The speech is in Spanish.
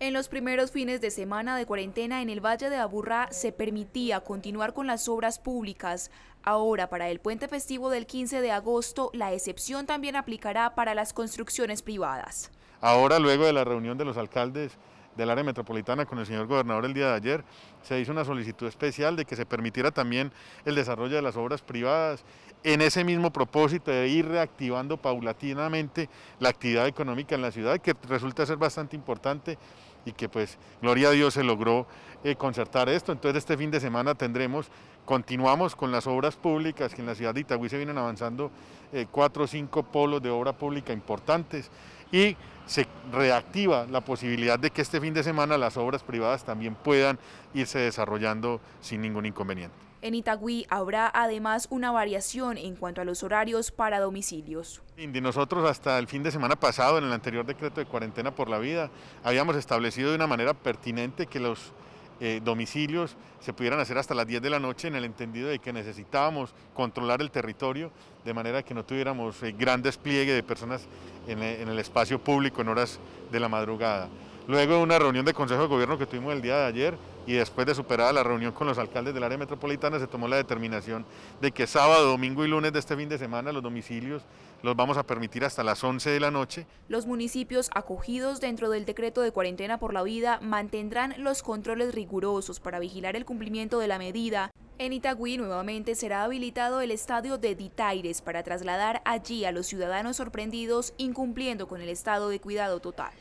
En los primeros fines de semana de cuarentena en el Valle de Aburrá se permitía continuar con las obras públicas. Ahora, para el puente festivo del 15 de agosto, la excepción también aplicará para las construcciones privadas. Ahora, luego de la reunión de los alcaldes del área metropolitana con el señor gobernador el día de ayer, se hizo una solicitud especial de que se permitiera también el desarrollo de las obras privadas en ese mismo propósito de ir reactivando paulatinamente la actividad económica en la ciudad, que resulta ser bastante importante y que pues gloria a Dios se logró eh, concertar esto. Entonces este fin de semana tendremos, continuamos con las obras públicas, que en la ciudad de Itagüí se vienen avanzando eh, cuatro o cinco polos de obra pública importantes y se reactiva la posibilidad de que este fin de semana las obras privadas también puedan irse desarrollando sin ningún inconveniente. En Itagüí habrá además una variación en cuanto a los horarios para domicilios. nosotros hasta el fin de semana pasado, en el anterior decreto de cuarentena por la vida, habíamos establecido de una manera pertinente que los eh, domicilios se pudieran hacer hasta las 10 de la noche en el entendido de que necesitábamos controlar el territorio de manera que no tuviéramos eh, gran despliegue de personas en el espacio público en horas de la madrugada. Luego de una reunión de Consejo de Gobierno que tuvimos el día de ayer y después de superada la reunión con los alcaldes del área metropolitana, se tomó la determinación de que sábado, domingo y lunes de este fin de semana los domicilios los vamos a permitir hasta las 11 de la noche. Los municipios acogidos dentro del decreto de cuarentena por la vida mantendrán los controles rigurosos para vigilar el cumplimiento de la medida. En Itagüí nuevamente será habilitado el estadio de Ditaires para trasladar allí a los ciudadanos sorprendidos incumpliendo con el estado de cuidado total.